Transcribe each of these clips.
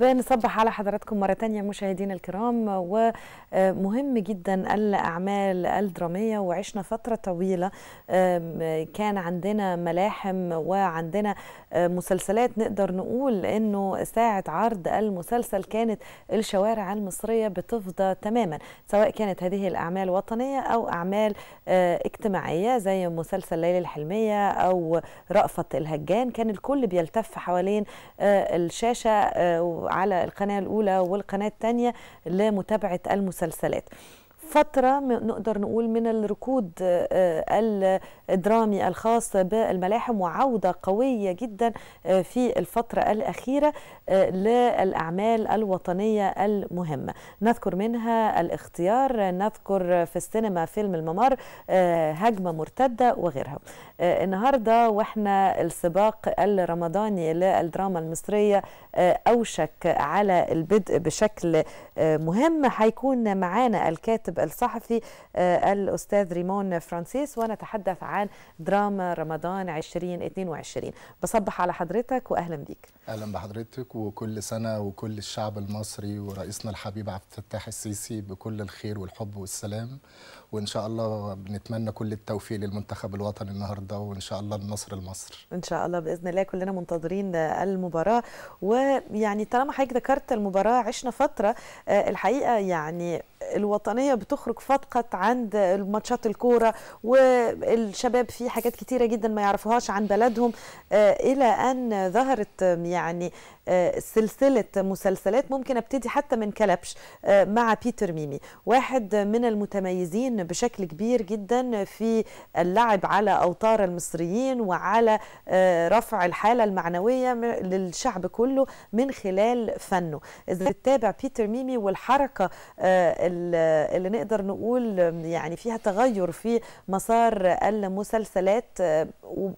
بنصبح على حضراتكم مرة تانية مشاهدينا الكرام ومهم جدا الأعمال الدرامية وعشنا فترة طويلة كان عندنا ملاحم وعندنا مسلسلات نقدر نقول أنه ساعة عرض المسلسل كانت الشوارع المصرية بتفضى تماما سواء كانت هذه الأعمال وطنية أو أعمال آه، اجتماعية زي مسلسل ليلى الحلمية أو رأفت الهجان كان الكل بيلتف حوالين آه، الشاشة آه، على القناة الأولى والقناة الثانية لمتابعة المسلسلات فترة نقدر نقول من الركود آه، آه، الدرامي الخاص بالملاحم وعودة قوية جدا آه، في الفترة الأخيرة للأعمال الوطنية المهمة نذكر منها الاختيار نذكر في السينما فيلم الممر هجمة مرتدة وغيرها النهاردة وإحنا السباق الرمضاني للدراما المصرية أوشك على البدء بشكل مهم هيكون معانا الكاتب الكاتب الصحفي آه، الأستاذ ريمون فرانسيس ونتحدث عن دراما رمضان 2022 بصبح على حضرتك وأهلا بيك أهلا بحضرتك وكل سنة وكل الشعب المصري ورئيسنا الحبيب عبد الفتاح السيسي بكل الخير والحب والسلام وإن شاء الله بنتمنى كل التوفيق للمنتخب الوطني النهاردة وإن شاء الله النصر لمصر إن شاء الله بإذن الله كلنا منتظرين المباراة ويعني طالما حضرتك ذكرت المباراة عشنا فترة آه، الحقيقة يعني الوطنية بتخرج فقط عند ماتشات الكوره والشباب في حاجات كتيره جدا ما يعرفوهاش عن بلدهم آه، الى ان ظهرت يعني آه، سلسله مسلسلات ممكن ابتدي حتى من كلبش آه، مع بيتر ميمي واحد من المتميزين بشكل كبير جدا في اللعب على اوتار المصريين وعلى رفع الحاله المعنويه للشعب كله من خلال فنه اذا تتابع بيتر ميمي والحركه اللي نقدر نقول يعني فيها تغير في مسار المسلسلات آه،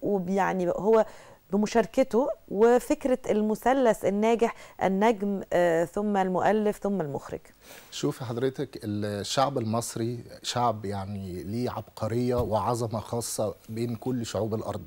ويعني هو بمشاركته وفكرة المثلث الناجح النجم آه، ثم المؤلف ثم المخرج شوفي حضرتك الشعب المصري شعب يعني ليه عبقرية وعظمة خاصة بين كل شعوب الأرض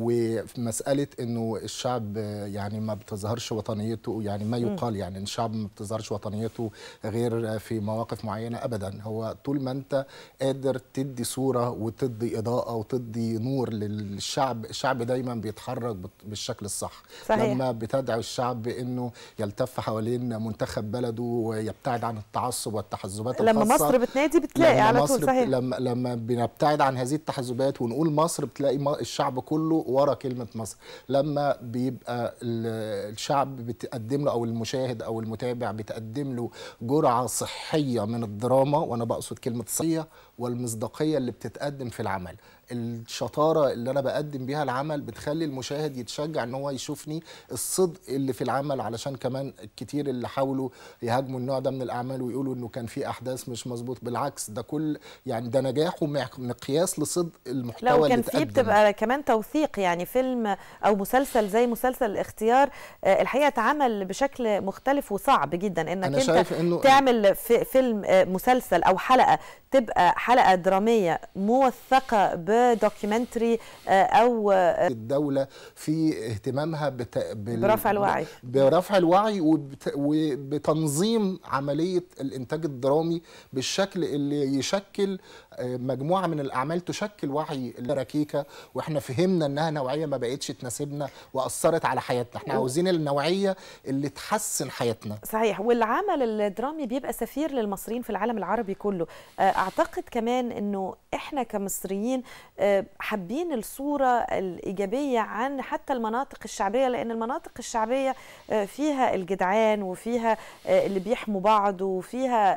ومساله انه الشعب يعني ما بتظهرش وطنيته يعني ما يقال يعني أن الشعب ما بتظهرش وطنيته غير في مواقف معينه ابدا هو طول ما انت قادر تدي صوره وتدي اضاءه وتدي نور للشعب الشعب دايما بيتحرك بالشكل الصح صحيح. لما بتدعو الشعب انه يلتف حوالين منتخب بلده ويبتعد عن التعصب والتحزبات لما الخاصة. مصر بتنادي بتلاقي على طول صحيح لما لما بنبتعد عن هذه التحزبات ونقول مصر بتلاقي الشعب كله ورا كلمه مصر لما بيبقى الشعب بتقدم له او المشاهد او المتابع بتقدم له جرعه صحيه من الدراما وانا بقصد كلمه صحيه والمصداقيه اللي بتتقدم في العمل الشطاره اللي انا بقدم بيها العمل بتخلي المشاهد يتشجع ان هو يشوفني الصدق اللي في العمل علشان كمان كتير اللي حاولوا يهاجموا النوع ده من الاعمال ويقولوا انه كان في احداث مش مظبوط بالعكس ده كل يعني ده نجاح ومقياس لصدق المحتوى لو كان في بتبقى كمان توثيق يعني فيلم او مسلسل زي مسلسل الاختيار آه، الحقيقه اتعمل بشكل مختلف وصعب جدا انك أنا انت شايف إنه تعمل في فيلم آه، مسلسل او حلقه تبقى حلقه دراميه موثقه بدوكيومنتري آه، او آه، الدوله في اهتمامها بت... بال... برفع الوعي برفع الوعي وبت... وبتنظيم عمليه الانتاج الدرامي بالشكل اللي يشكل آه، مجموعه من الاعمال تشكل وعي الركيكه واحنا فهمنا انها نوعيه ما بقتش تناسبنا واثرت على حياتنا احنا عاوزين النوعيه اللي تحسن حياتنا صحيح والعمل الدرامي بيبقى سفير للمصريين في العالم العربي كله اعتقد كمان انه احنا كمصريين آه، حابين الصوره الايجابيه عن حتى المناطق الشعبيه لان المناطق الشعبيه آه، فيها الجدعان وفيها آه، اللي بيحموا بعض وفيها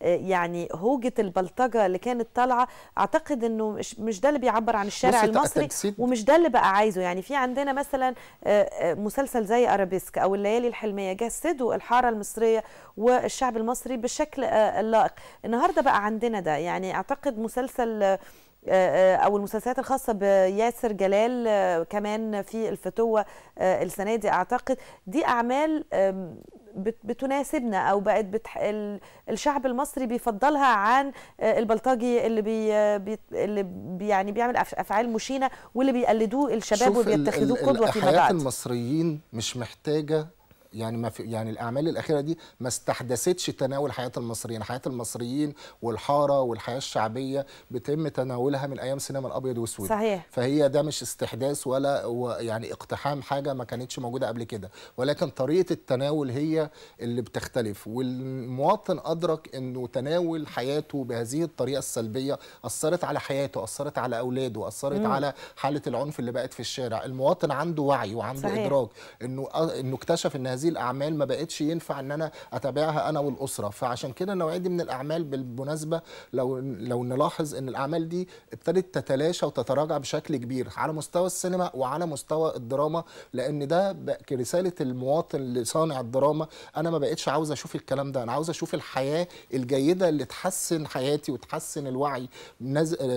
يعني هوجه البلطجه اللي كانت طالعه اعتقد انه مش ده اللي بيعبر عن الشارع المصري ومش ده اللي بقى عايزه يعني في عندنا مثلا آه، آه، مسلسل زي ارابيسك او الليالي الحلميه جسدوا الحاره المصريه والشعب المصري بشكل آه، اللائق النهارده بقى عندنا ده يعني اعتقد مسلسل آه، آه، او المسلسلات الخاصه بياسر جلال آه، كمان في الفتوه السنه دي اعتقد دي اعمال بتناسبنا او بقت بتح... الشعب المصري بيفضلها عن البلطجي اللي بي... بي... اللي بي يعني بيعمل افعال مشينه واللي بيقلدوه الشباب وبيتخذوه قدوه في بعد. حياه المصريين مش محتاجه يعني ما في يعني الاعمال الاخيره دي ما استحدثتش تناول حياه المصريين حياه المصريين والحاره والحياه الشعبيه بتم تناولها من ايام سينما الابيض والاسود صحيح فهي ده مش استحداث ولا يعني اقتحام حاجه ما كانتش موجوده قبل كده ولكن طريقه التناول هي اللي بتختلف والمواطن ادرك انه تناول حياته بهذه الطريقه السلبيه اثرت على حياته اثرت على اولاده اثرت مم. على حاله العنف اللي بقت في الشارع المواطن عنده وعي وعنده صحيح. ادراك انه انه اكتشف ان هذه هذه الاعمال ما بقتش ينفع ان انا اتابعها انا والاسره فعشان كده النوعيه دي من الاعمال بالمناسبه لو لو نلاحظ ان الاعمال دي ابتدت تتلاشى وتتراجع بشكل كبير على مستوى السينما وعلى مستوى الدراما لان ده رساله المواطن لصانع الدراما انا ما بقتش عاوز اشوف الكلام ده انا عاوز اشوف الحياه الجيده اللي تحسن حياتي وتحسن الوعي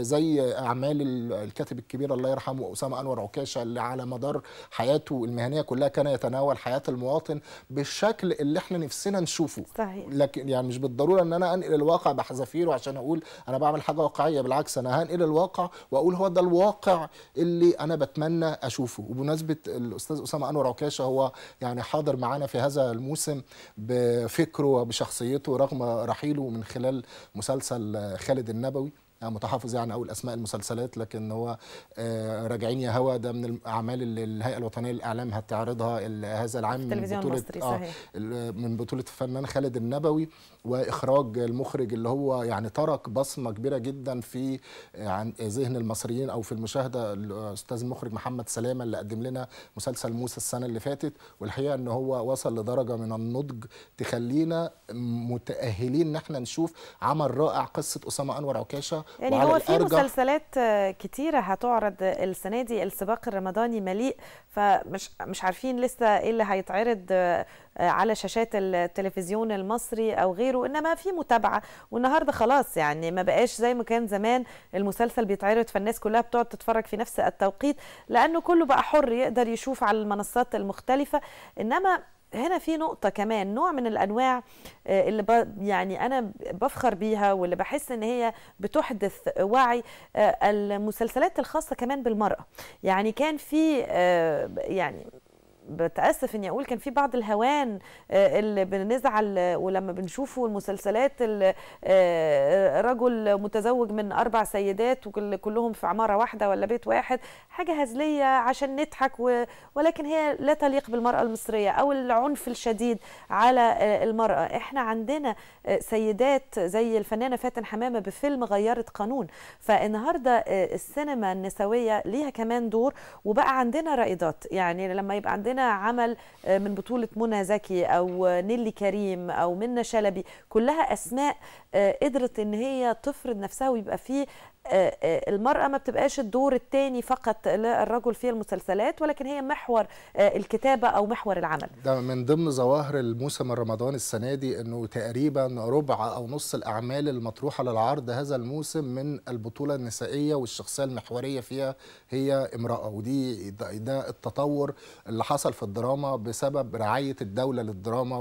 زي اعمال الكاتب الكبير الله يرحمه اسامه انور عكاشه اللي على مدار حياته المهنيه كلها كان يتناول حياه المواطن بالشكل اللي احنا نفسنا نشوفه صحيح. لكن يعني مش بالضروره ان انا انقل الواقع بحذافيره عشان اقول انا بعمل حاجه واقعيه بالعكس انا هنقل الواقع واقول هو ده الواقع اللي انا بتمنى اشوفه وبمناسبه الاستاذ اسامه انور عكاشه هو يعني حاضر معانا في هذا الموسم بفكره وبشخصيته رغم رحيله من خلال مسلسل خالد النبوي يعني متحفظ يعني أو الأسماء المسلسلات لكن هو آه، راجعين يا هوا ده من الأعمال اللي الهيئة الوطنية للإعلام هتعرضها هذا العام من بطولة آه من بطولة الفنان خالد النبوي وإخراج المخرج اللي هو يعني ترك بصمة كبيرة جدا في عن ذهن المصريين أو في المشاهدة الأستاذ المخرج محمد سلامة اللي قدم لنا مسلسل موسى السنة اللي فاتت والحقيقة إن هو وصل لدرجة من النضج تخلينا متأهلين إن احنا نشوف عمل رائع قصة أسامة أنور عكاشة يعني وعلى هو في مسلسلات كتيره هتعرض السنه دي السباق الرمضاني مليء فمش مش عارفين لسه ايه اللي هيتعرض آه، على شاشات التلفزيون المصري او غيره انما في متابعه والنهارده خلاص يعني ما بقاش زي ما كان زمان المسلسل بيتعرض فالناس كلها بتقعد تتفرج في نفس التوقيت لانه كله بقى حر يقدر يشوف على المنصات المختلفه انما هنا في نقطة كمان نوع من الأنواع آه، اللي ب... يعني أنا بفخر بيها واللي بحس إن هي بتحدث وعي آه، المسلسلات الخاصة كمان بالمرأة يعني كان في آه، يعني بتاسف اني اقول كان في بعض الهوان آه، اللي بنزعل ولما بنشوفه المسلسلات آه، رجل متزوج من اربع سيدات وكلهم في عماره واحده ولا بيت واحد حاجه هزليه عشان نضحك ولكن هي لا تليق بالمراه المصريه او العنف الشديد على آه، المراه احنا عندنا سيدات زي الفنانه فاتن حمامه بفيلم غيرت قانون فالنهارده السينما النسويه ليها كمان دور وبقى عندنا رائدات يعني لما يبقى عندنا معانا عمل آه، من بطولة منى زكي أو نيلي كريم أو منى شلبي كلها أسماء آه، قدرت إن هي تفرض نفسها ويبقى فيه آه، المرأة ما بتبقاش الدور الثاني فقط للرجل في المسلسلات ولكن هي محور الكتابة أو محور العمل ده من ضمن ظواهر الموسم الرمضاني السنة دي أنه تقريبا ربع أو نص الأعمال المطروحة للعرض هذا الموسم من البطولة النسائية والشخصية المحورية فيها هي امرأة ودي ده التطور اللي حصل بيحصل في الدراما بسبب رعايه الدوله للدراما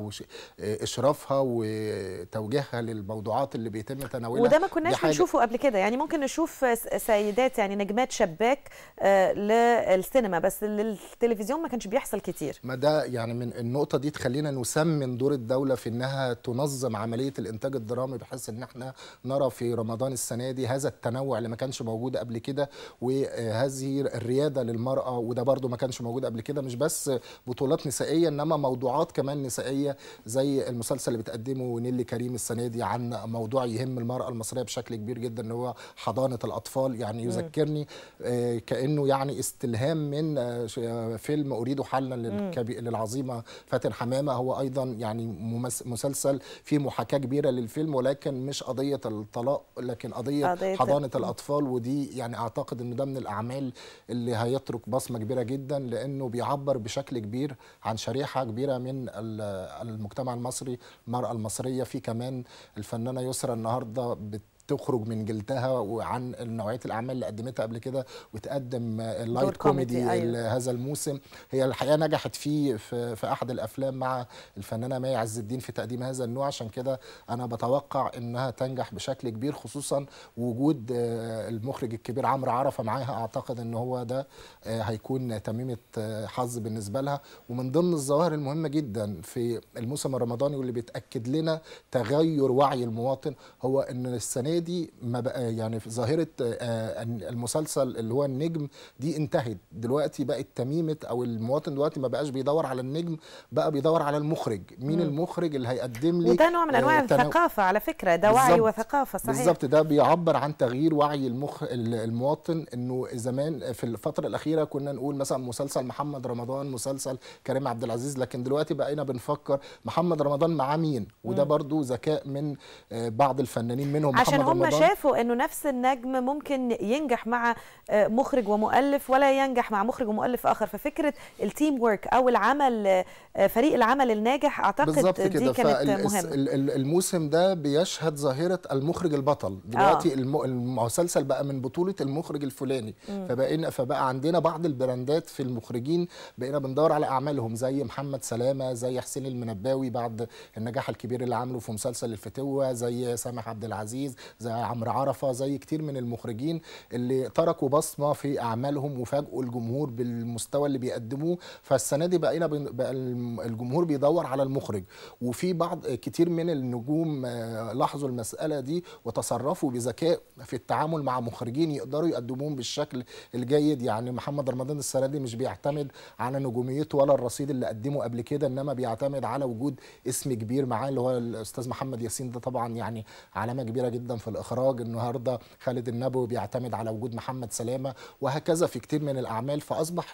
واشرافها وتوجيهها للموضوعات اللي بيتم تناولها وده ما كناش بنشوفه قبل كده يعني ممكن نشوف سيدات يعني نجمات شباك آه، للسينما بس للتلفزيون ما كانش بيحصل كتير ما ده يعني من النقطه دي تخلينا نسمن دور الدوله في انها تنظم عمليه الانتاج الدرامي بحيث ان احنا نرى في رمضان السنه دي هذا التنوع اللي ما كانش موجود قبل كده وهذه الرياده للمراه وده برده ما كانش موجود قبل قبل كده مش بس بطولات نسائيه انما موضوعات كمان نسائيه زي المسلسل اللي بتقدمه نيلي كريم السنه دي عن موضوع يهم المراه المصريه بشكل كبير جدا اللي هو حضانه الاطفال يعني يذكرني آه، كانه يعني استلهام من آه، آه، فيلم اريد حلا للعظيمه فاتن حمامه هو ايضا يعني مسلسل فيه محاكاه كبيره للفيلم ولكن مش قضيه الطلاق لكن قضيه, قضية حضانه الاطفال ودي يعني اعتقد ان ده من الاعمال اللي هيترك بصمه كبيره جدا لانه وبيعبر بشكل كبير عن شريحه كبيره من المجتمع المصري المراه المصريه في كمان الفنانه يسرى النهارده بت تخرج من جلدها وعن نوعيه الاعمال اللي قدمتها قبل كده وتقدم اللايت كوميدي أيوة. هذا الموسم هي الحقيقه نجحت فيه في, في احد الافلام مع الفنانه مي عز الدين في تقديم هذا النوع عشان كده انا بتوقع انها تنجح بشكل كبير خصوصا وجود آه، المخرج الكبير عمرو عرفه معاها اعتقد ان هو ده آه، هيكون تميمه آه، حظ بالنسبه لها ومن ضمن الظواهر المهمه جدا في الموسم الرمضاني واللي بيتاكد لنا تغير وعي المواطن هو ان السنه دي ما بقى يعني في ظاهره آه، آه، المسلسل اللي هو النجم دي انتهت دلوقتي بقت تميمه او المواطن دلوقتي ما بقاش بيدور على النجم بقى بيدور على المخرج مين م. المخرج اللي هيقدم لي وده نوع من آه، انواع التنو... الثقافه على فكره ده وعي وثقافه صحيح بالظبط ده بيعبر عن تغيير وعي المخ المواطن انه زمان في الفتره الاخيره كنا نقول مثلا مسلسل محمد رمضان مسلسل كريم عبد العزيز لكن دلوقتي بقينا بنفكر محمد رمضان مع مين وده برضو ذكاء من بعض الفنانين منهم عشان محمد هم شافوا انه نفس النجم ممكن ينجح مع آه، مخرج ومؤلف ولا ينجح مع مخرج ومؤلف اخر ففكره التيم ورك او العمل آه، فريق العمل الناجح اعتقد بالظبط كده كانت مهمه الموسم ده بيشهد ظاهره المخرج البطل آه. دلوقتي آه. المسلسل بقى من بطوله المخرج الفلاني فبقينا فبقى عندنا بعض البراندات في المخرجين بقينا بندور على اعمالهم زي محمد سلامه زي حسين المنباوي بعد النجاح الكبير اللي عمله في مسلسل الفتوه زي سامح عبد العزيز زي عمرو عرفه زي كتير من المخرجين اللي تركوا بصمه في اعمالهم وفاجئوا الجمهور بالمستوى اللي بيقدموه فالسنه دي بقينا بقى الجمهور بيدور على المخرج وفي بعض كتير من النجوم آه، لاحظوا المساله دي وتصرفوا بذكاء في التعامل مع مخرجين يقدروا يقدموهم بالشكل الجيد يعني محمد رمضان السنه دي مش بيعتمد على نجوميته ولا الرصيد اللي قدمه قبل كده انما بيعتمد على وجود اسم كبير معاه اللي هو الاستاذ محمد ياسين ده طبعا يعني علامه كبيره جدا في في الاخراج النهارده خالد النبوي بيعتمد على وجود محمد سلامه وهكذا في كتير من الاعمال فاصبح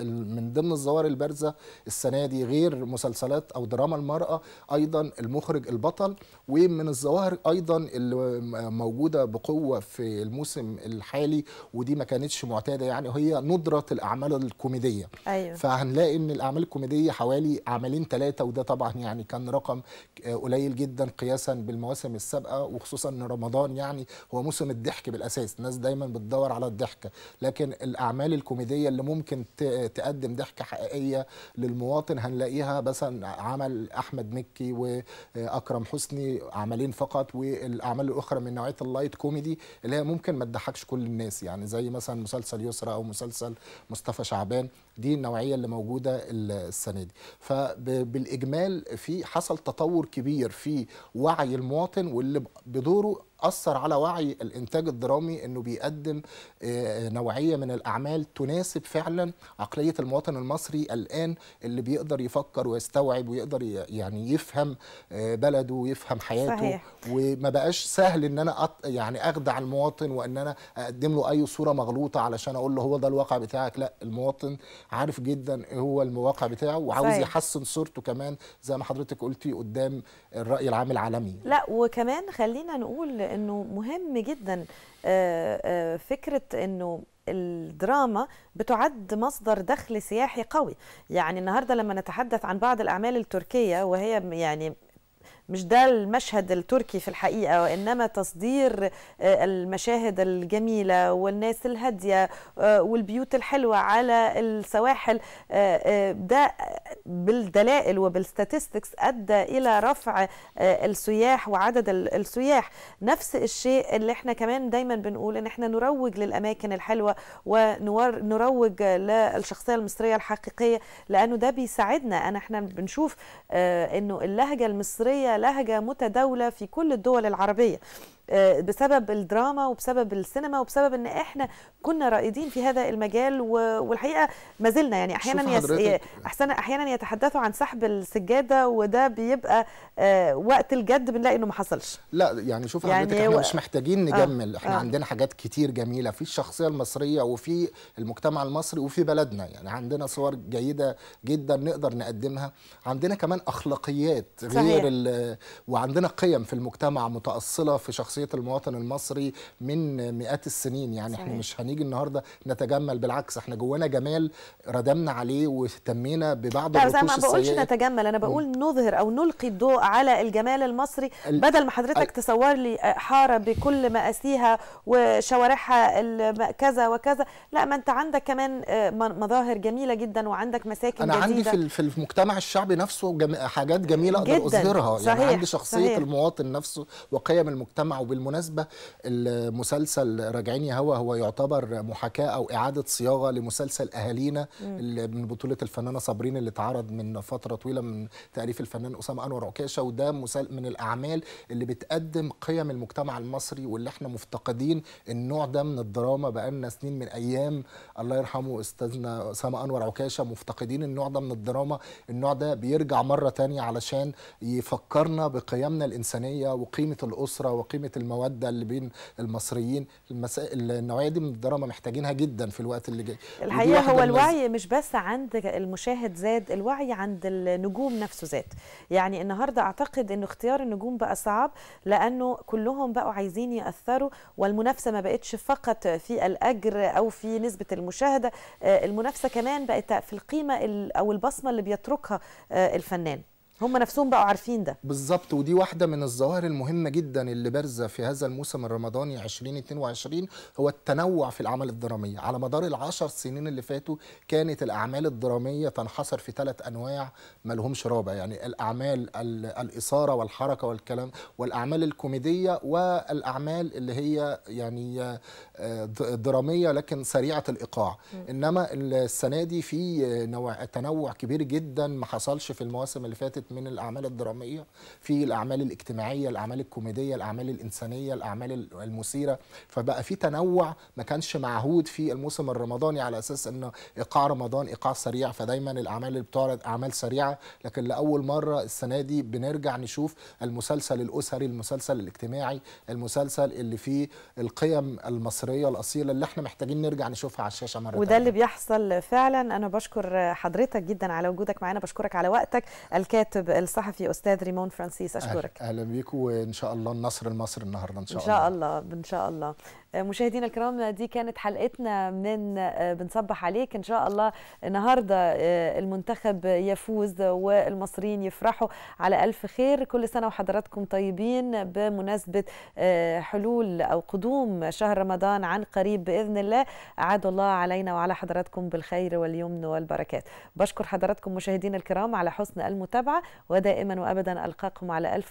من ضمن الظواهر البارزه السنه دي غير مسلسلات او دراما المراه ايضا المخرج البطل ومن الظواهر ايضا اللي موجوده بقوه في الموسم الحالي ودي ما كانتش معتاده يعني وهي ندره الاعمال الكوميديه أيوة. فهنلاقي ان الاعمال الكوميديه حوالي عملين ثلاثه وده طبعا يعني كان رقم قليل جدا قياسا بالمواسم السابقه وخصوصا ان رمضان رمضان يعني هو موسم الضحك بالاساس الناس دايما بتدور على الضحكه لكن الاعمال الكوميديه اللي ممكن تقدم ضحكه حقيقيه للمواطن هنلاقيها مثلا عمل احمد مكي واكرم حسني عملين فقط والاعمال الاخرى من نوعيه اللايت كوميدي اللي هي ممكن ما تضحكش كل الناس يعني زي مثلا مسلسل يسرى او مسلسل مصطفى شعبان دي النوعيه اللي موجوده السنه دي فبالاجمال في حصل تطور كبير في وعي المواطن واللي بدوره اثر على وعي الانتاج الدرامي انه بيقدم آه، نوعيه من الاعمال تناسب فعلا عقليه المواطن المصري الان اللي بيقدر يفكر ويستوعب ويقدر يعني يفهم آه، بلده ويفهم حياته صحيح. وما بقاش سهل ان انا أط... يعني اخدع المواطن وان انا اقدم له اي صوره مغلوطه علشان اقول له هو ده الواقع بتاعك لا المواطن عارف جدا هو المواقع بتاعه وعاوز يحسن صورته كمان زي ما حضرتك قلتي قدام الراي العام العالمي لا وكمان خلينا نقول انه مهم جدا آه، آه، فكره انه الدراما بتعد مصدر دخل سياحي قوي يعني النهارده لما نتحدث عن بعض الاعمال التركيه وهي يعني مش ده المشهد التركي في الحقيقه وانما تصدير آه، المشاهد الجميله والناس الهاديه آه، والبيوت الحلوه على السواحل آه، ده بالدلائل وبالستاتستكس ادى الى رفع السياح وعدد السياح نفس الشيء اللي احنا كمان دايما بنقول ان احنا نروج للاماكن الحلوه ونروج للشخصيه المصريه الحقيقيه لانه ده بيساعدنا انا احنا بنشوف انه اللهجه المصريه لهجة متداولة في كل الدول العربية آه، بسبب الدراما وبسبب السينما وبسبب ان احنا كنا رائدين في هذا المجال والحقيقه ما زلنا يعني احيانا احسن احيانا احيانا يتحدثوا عن سحب السجاده وده بيبقى آه، وقت الجد بنلاقي انه ما حصلش لا يعني شوف يعني حضرتك احنا و... مش محتاجين آه، نجمل آه. احنا آه. عندنا حاجات كتير جميله في الشخصيه المصريه وفي المجتمع المصري وفي بلدنا يعني عندنا صور جيده جدا نقدر نقدمها عندنا كمان اخلاقيات غير صحيح. ال... وعندنا قيم في المجتمع متاصله في شخص شخصيه المواطن المصري من مئات السنين يعني صحيح. احنا مش هنيجي النهارده نتجمل بالعكس احنا جوانا جمال ردمنا عليه واهتمينا ببعض الرطوش السيئه ما بقولش نتجمل انا بقول نظهر او نلقي الضوء على الجمال المصري بدل ما حضرتك تصور لي حاره بكل مقاسيها وشوارعها كذا وكذا لا ما انت عندك كمان آه، مظاهر جميله جدا وعندك مساكن انا جديدة. عندي في المجتمع الشعبي نفسه حاجات جميله اقدر اظهرها يعني عندي شخصيه صحيح. المواطن نفسه وقيم المجتمع وبالمناسبه المسلسل راجعين يا هوا هو يعتبر محاكاه او اعاده صياغه لمسلسل اهالينا اللي من بطوله الفنانه صابرين اللي اتعرض من فتره طويله من تاليف الفنان اسامه انور عكاشه وده من الاعمال اللي بتقدم قيم المجتمع المصري واللي احنا مفتقدين النوع ده من الدراما بقالنا سنين من ايام الله يرحمه استاذنا اسامه انور عكاشه مفتقدين النوع ده من الدراما النوع ده بيرجع مره تانية علشان يفكرنا بقيمنا الانسانيه وقيمه الاسره وقيمه الموده اللي بين المصريين المسا... النوعيه دي من الدراما محتاجينها جدا في الوقت اللي جاي الحقيقه هو الوعي مش بس عند المشاهد زاد الوعي عند النجوم نفسه زاد يعني النهارده اعتقد ان اختيار النجوم بقى صعب لانه كلهم بقوا عايزين ياثروا والمنافسه ما بقتش فقط في الاجر او في نسبه المشاهده آه، المنافسه كمان بقت في القيمه او البصمه اللي بيتركها آه، الفنان هم نفسهم بقوا عارفين ده بالظبط ودي واحده من الظواهر المهمه جدا اللي بارزه في هذا الموسم الرمضاني 2022 هو التنوع في الاعمال الدراميه على مدار العشر سنين اللي فاتوا كانت الاعمال الدراميه تنحصر في ثلاث انواع ما لهمش رابع يعني الاعمال الاثاره والحركه والكلام والاعمال الكوميديه والاعمال اللي هي يعني آه، دراميه لكن سريعه الايقاع انما السنه دي في نوع تنوع كبير جدا ما حصلش في المواسم اللي فاتت من الاعمال الدراميه في الاعمال الاجتماعيه الاعمال الكوميديه الاعمال الانسانيه الاعمال المثيره فبقى في تنوع ما كانش معهود في الموسم الرمضاني على اساس ان ايقاع رمضان ايقاع سريع فدايما الاعمال اللي بتعرض اعمال سريعه لكن لاول مره السنه دي بنرجع نشوف المسلسل الاسري المسلسل الاجتماعي المسلسل اللي فيه القيم المصريه الاصيله اللي احنا محتاجين نرجع نشوفها على الشاشه مره وده اللي بيحصل فعلا انا بشكر حضرتك جدا على وجودك معانا بشكرك على وقتك الكاتب الكاتب الصحفي استاذ ريمون فرانسيس اشكرك اهلا بيك وان شاء الله النصر لمصر النهارده ان شاء الله ان شاء الله ان شاء الله مشاهدينا الكرام دي كانت حلقتنا من آه، بنصبح عليك ان شاء الله النهارده آه، المنتخب يفوز والمصريين يفرحوا على الف خير كل سنه وحضراتكم طيبين بمناسبه آه، حلول او قدوم شهر رمضان عن قريب باذن الله اعاد الله علينا وعلى حضراتكم بالخير واليمن والبركات بشكر حضراتكم مشاهدينا الكرام على حسن المتابعه ودائما وابدا القاكم على الف خير